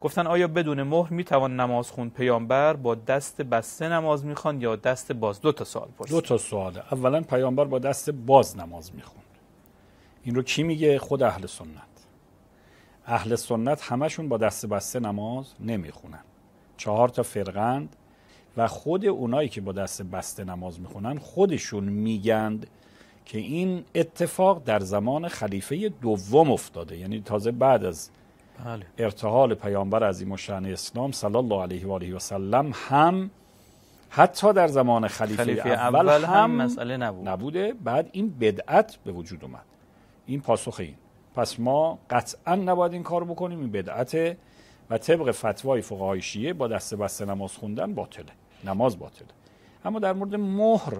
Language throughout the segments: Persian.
گفتن آیا بدون مهر میتوان نماز خون پیامبر با دست بسته نماز میخوان یا دست باز دو تا سوال پرسید دو تا سواله اولا پیامبر با دست باز نماز میخوند این رو کی میگه خود اهل سنت اهل سنت همشون با دست بسته نماز نمیخونن چهار تا فرقند و خود اونایی که با دست بسته نماز میخونن خودشون میگند که این اتفاق در زمان خلیفه دوم افتاده یعنی تازه بعد از بله. ارتحال پیامبر عظیم و اسلام صلی الله علیه و آله و سلم هم حتی در زمان خلیفه, خلیفه اول, هم, مسئله نبود. نبوده بعد این بدعت به وجود اومد این پاسخ این پس ما قطعا نباید این کار بکنیم این بدعته و طبق فتوای فقهای شیعه با دست بسته نماز خوندن باطله نماز باطله اما در مورد مهر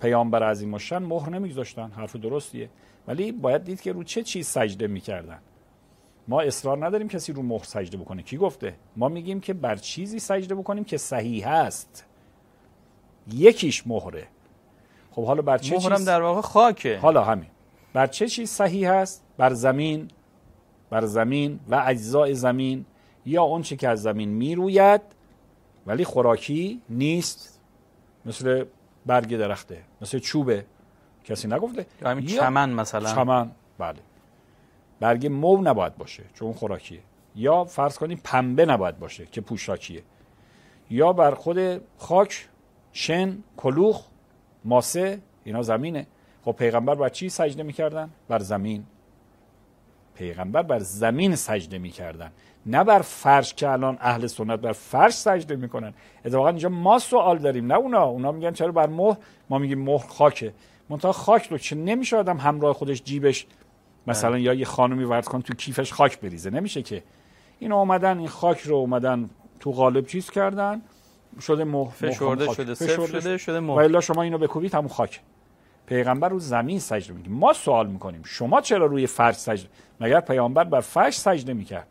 پیامبر عظیم و مهر نمیگذاشتن حرف درستیه ولی باید دید که رو چه چیز سجده میکردن ما اصرار نداریم کسی رو مهر سجده بکنه کی گفته ما میگیم که بر چیزی سجده بکنیم که صحیح هست یکیش مهره خب حالا بر چه مهرم چیز... در واقع خاکه حالا همین بر چه چیز صحیح هست بر زمین بر زمین و اجزای زمین یا اونچه که از زمین میروید ولی خوراکی نیست مثل برگ درخته مثل چوبه کسی نگفته همین چمن مثلا چمن بله برگ مو نباید باشه چون خوراکیه یا فرض کنیم پنبه نباید باشه که پوشاکیه یا بر خود خاک شن کلوخ ماسه اینا زمینه خب پیغمبر بر چی سجده میکردن بر زمین پیغمبر بر زمین سجده میکردن نه بر فرش که الان اهل سنت بر فرش سجده میکنن اتفاقا اینجا ما سوال داریم نه اونا اونا میگن چرا بر مهر ما میگیم مهر خاکه منتها خاک رو چه نمیشه آدم همراه خودش جیبش مثلا یا یه خانمی ورد کن تو کیفش خاک بریزه نمیشه که این اومدن این خاک رو اومدن تو غالب چیز کردن شده محفه فشرده شده صفر شده شده شما اینو بکوبید همون خاک پیغمبر رو زمین سجده میگه ما سوال میکنیم شما چرا روی فرش سجده مگر پیامبر بر فرش سجده میکرد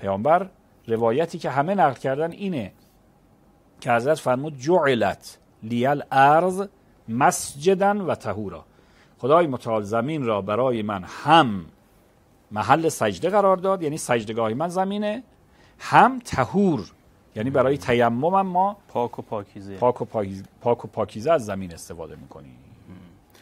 پیامبر روایتی که همه نقل کردن اینه که حضرت فرمود جعلت لیل ارض مسجدن و تهورا خدای متعال زمین را برای من هم محل سجده قرار داد یعنی سجدگاه من زمینه هم تهور یعنی برای تیمم ما پاک و پاکیزه پاک و, پاک و پاکیزه از زمین استفاده میکنیم